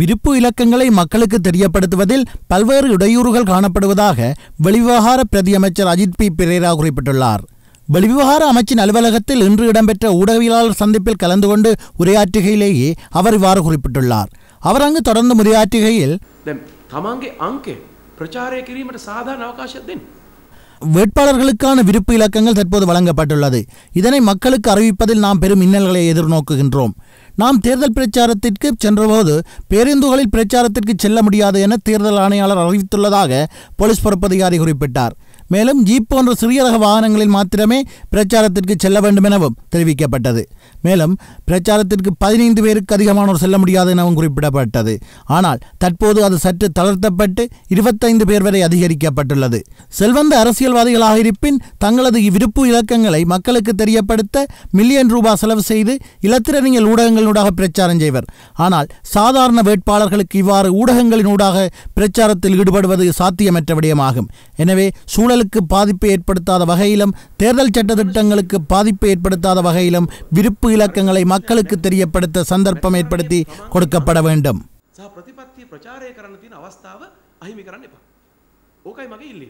விருப்பு இலக்கங்களை மக்களுக்கு தெரியப்படுத்துவதில் பல்வேறு இடையூறுகள் காணப்படுவதாக வெளிவிவகார பிரதியமைச்சர் அஜித் பி பிரேரா குறிப்பிட்டுள்ளார் வெளிவிவகார அமைச்சின் அலுவலகத்தில் இன்று இடம்பெற்ற ஊடகவியலாளர் சந்திப்பில் கலந்து கொண்டு உரையாற்றுகையிலேயே அவர் இவ்வாறு குறிப்பிட்டுள்ளார் அவர் அங்கு தொடர்ந்து உரையாற்றுகையில் தமாங்கே அங்கே சாதாரண அவகாசத்தின் வேட்பாளர்களுக்கான விருப்பு இலக்கங்கள் தற்போது வழங்கப்பட்டுள்ளது இதனை மக்களுக்கு அறிவிப்பதில் நாம் பெரும் இன்னல்களை எதிர்நோக்குகின்றோம் நாம் தேர்தல் பிரச்சாரத்திற்கு சென்றபோது பேருந்துகளில் பிரச்சாரத்திற்கு செல்ல முடியாது என தேர்தல் ஆணையாளர் அறிவித்துள்ளதாக போலீஸ் பொறுப்பதிகாரி குறிப்பிட்டார் மேலும் ஜீப் போன்ற சிறிய ரக வாகனங்களில் மாத்திரமே பிரச்சாரத்திற்கு செல்ல வேண்டும் எனவும் தெரிவிக்கப்பட்டது மேலும் பிரச்சாரத்திற்கு பதினைந்து பேருக்கு அதிகமானோர் செல்ல முடியாது எனவும் குறிப்பிடப்பட்டது ஆனால் தற்போது அது சற்று தளர்த்தப்பட்டு இருபத்தைந்து பேர் வரை அதிகரிக்கப்பட்டுள்ளது செல்வந்த அரசியல்வாதிகளாக இருப்பின் தங்களது விருப்பு இலக்கங்களை மக்களுக்கு தெரியப்படுத்த மில்லியன் ரூபாய் செலவு செய்து இலத்திரனியல் ஊடகங்களூடாக பிரச்சாரம் செய்வர் ஆனால் சாதாரண வேட்பாளர்களுக்கு இவ்வாறு ஊடகங்களினூடாக பிரச்சாரத்தில் ஈடுபடுவது சாத்தியமற்ற விடயமாகும் எனவே சூழல் தேர்தலுக்கு பாதிப்பு ஏற்படுத்தாத வகையிலும் தேர்தல் சட்டத்திட்டங்களுக்கு பாதிப்பு ஏற்படுத்தாத வகையிலும் விருப்பு இலக்கங்களை மக்களுக்கு தெரியப்படுத்த சந்தர்ப்பம் ஏற்படுத்தி கொடுக்கப்பட வேண்டும் ஓகே மகே இல்லை